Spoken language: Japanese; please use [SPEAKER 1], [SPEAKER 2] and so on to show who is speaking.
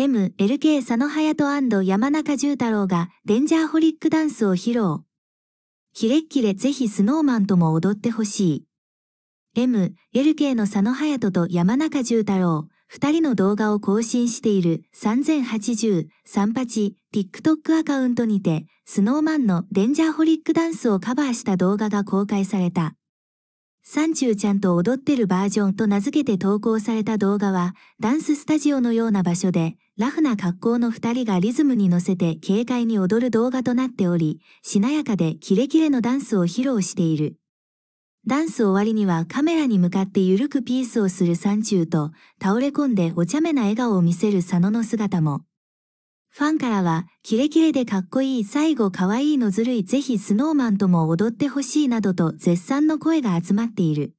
[SPEAKER 1] M、LK 佐野隼人山中重太郎がデンジャーホリックダンスを披露。キレッキでぜひスノーマンとも踊ってほしい。M、LK の佐野隼人と山中重太郎、二人の動画を更新している3080、38、TikTok アカウントにて、スノーマンのデンジャーホリックダンスをカバーした動画が公開された。サンチューちゃんと踊ってるバージョンと名付けて投稿された動画は、ダンススタジオのような場所で、ラフな格好の二人がリズムに乗せて軽快に踊る動画となっており、しなやかでキレキレのダンスを披露している。ダンス終わりにはカメラに向かってゆるくピースをする山中と、倒れ込んでお茶目な笑顔を見せる佐野の姿も。ファンからは、キレキレでかっこいい、最後かわいいのずるい、ぜひスノーマンとも踊ってほしいなどと絶賛の声が集まっている。